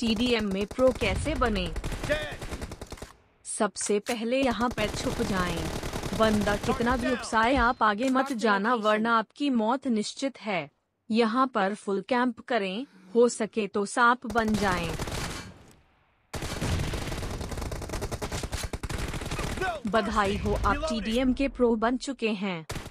T में pro कैसे बने सबसे पहले यहाँ पर छुप जाएं। बंदा कितना भी उपसाए आप आगे मत जाना वरना आपकी मौत निश्चित है यहाँ पर फुल कैंप करें हो सके तो सांप बन जाएं। बधाई हो आप टी के प्रो बन चुके हैं